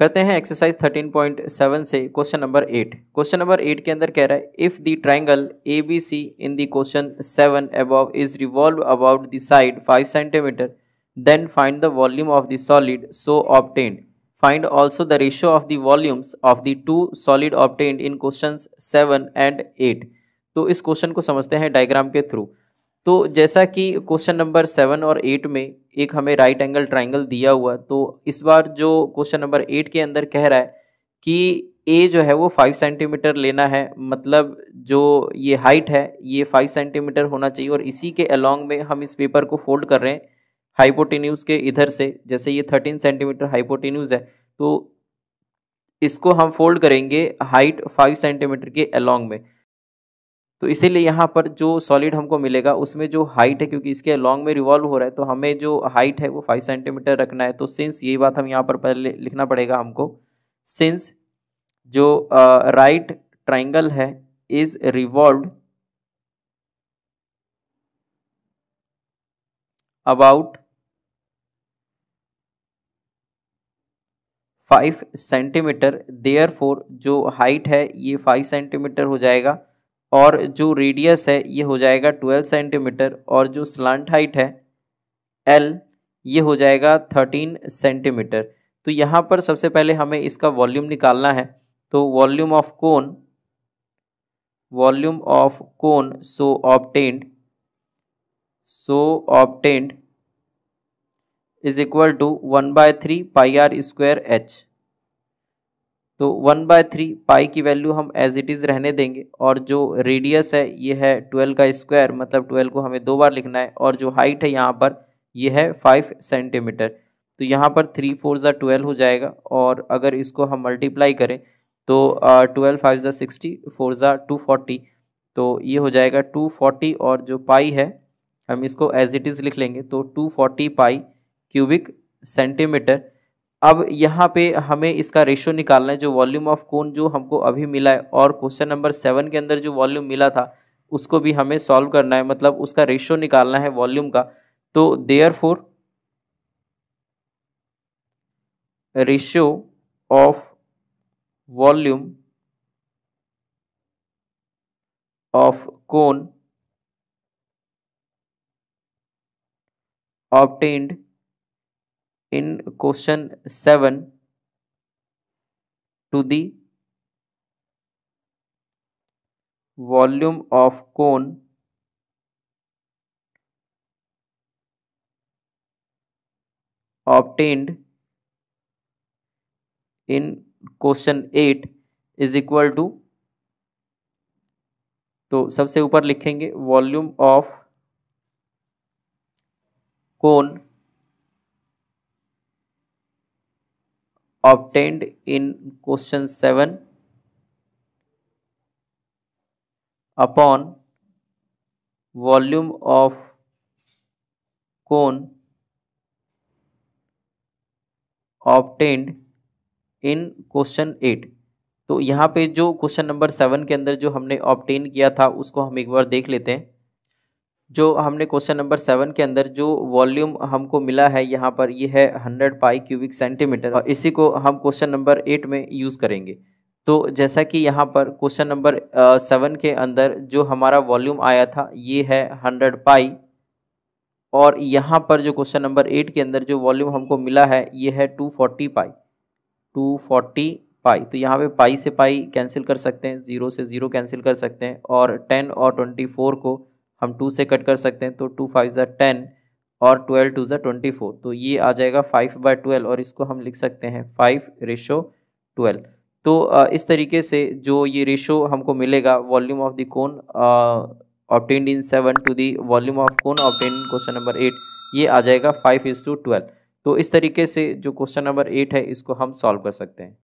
करते हैं एक्सरसाइज 13.7 से question number eight question number eight के अंदर कह रहा है if the triangle A B C in the question seven above is revolve about the side five centimetre then find the volume of the solid so obtained find also the ratio of the volumes of the two solid obtained in question seven and eight तो इस question को समझते हैं diagram के through तो जैसा कि question number seven और एट में एक हमें राइट एंगल ट्राइंगल दिया हुआ तो इस बार जो क्वेश्चन नंबर एट के अंदर कह रहा है कि ए जो है वो फाइव सेंटीमीटर लेना है मतलब जो ये हाइट है ये फाइव सेंटीमीटर होना चाहिए और इसी के अलॉन्ग में हम इस पेपर को फोल्ड कर रहे हैं हाइपोटिन्यूज के इधर से जैसे ये थर्टीन सेंटीमीटर हाइपोटिन्यूज है तो इसको हम फोल्ड करेंगे हाइट फाइव सेंटीमीटर के अलॉन्ग में तो इसीलिए यहाँ पर जो सॉलिड हमको मिलेगा उसमें जो हाइट है क्योंकि इसके लॉन्ग में रिवॉल्व हो रहा है तो हमें जो हाइट है वो फाइव सेंटीमीटर रखना है तो सिंस यही बात हम यहाँ पर पहले लिखना पड़ेगा हमको सिंस जो राइट uh, ट्राइंगल right है is revolve about five centimetre therefore जो हाइट है ये फाइव सेंटीमीटर हो जाएगा और जो रेडियस है ये हो जाएगा ट्वेल्व सेंटीमीटर और जो स्लांट हाइट है एल ये हो जाएगा थर्टीन सेंटीमीटर तो यहाँ पर सबसे पहले हमें इसका वॉल्यूम निकालना है तो volume of cone volume of cone so obtained so obtained is equal to one by three pi r square h तो वन बाय थ्री पाई की वैल्यू हम एज इट इज़ रहने देंगे और जो रेडियस है ये है ट्वेल्व का स्क्वायर मतलब ट्वेल्व को हमें दो बार लिखना है और जो हाइट है यहाँ पर ये है फाइव सेंटीमीटर तो यहाँ पर थ्री फोर ज़ा ट्वेल्व हो जाएगा और अगर इसको हम मल्टीप्लाई करें तो ट्वेल्व फाइव ज़ा सिक्सटी फोर ज़ा टू फोर्टी तो ये हो जाएगा टू फोर्टी और जो पाई है हम इसको एज इट इज़ लिख लेंगे तो two forty pi cubic centimetre अब यहाँ पे हमें इसका रेशियो निकालना है जो वॉल्यूम ऑफ कोन जो हमको अभी मिला है और क्वेश्चन नंबर सेवन के अंदर जो वॉल्यूम मिला था उसको भी हमें सॉल्व करना है मतलब उसका रेशियो निकालना है वॉल्यूम का तो therefore ratio of volume of cone obtained in question 7 to the volume of cone obtained in question 8 is equal to तो सबसे ऊपर लिखेंगे volume of cone obtained in question 7 upon volume of cone obtained in question 8 तो यहाँ पे जो question number seven के अंदर जो हमने ऑप्टेन किया था उसको हम एक बार देख लेते हैं जो हमने क्वेश्चन नंबर सेवन के अंदर जो वॉल्यूम हमको मिला है यहाँ पर ये है हंड्रेड पाई क्यूबिक सेंटीमीटर और इसी को हम क्वेश्चन नंबर एट में यूज़ करेंगे तो जैसा कि यहाँ पर क्वेश्चन नंबर सेवन के अंदर जो हमारा वॉल्यूम आया था ये है हंड्रेड पाई और यहाँ पर जो क्वेश्चन नंबर एट के अंदर जो वॉल्यूम हमको मिला है ये है two forty pi two forty pi तो यहाँ पे पाई से पाई कैंसिल कर सकते हैं ज़ीरो से ज़ीरो कैंसिल कर सकते हैं और टेन और ट्वेंटी फोर को हम टू से कट कर सकते हैं तो टू फाइव ज़ा टेन और ट्वेल्व टू ज़ा ट्वेंटी फोर तो ये आ जाएगा फाइव बाय ट्वेल्व और इसको हम लिख सकते हैं फाइव रेशो ट्वेल्व तो इस तरीके से जो ये रेशो हमको मिलेगा volume of the cone obtained in seven to the volume of cone obtained in question number eight ये आ जाएगा फाइव इज टू ट्वेल्व तो इस तरीके से जो क्वेश्चन नंबर एट है इसको हम सॉल्व कर सकते हैं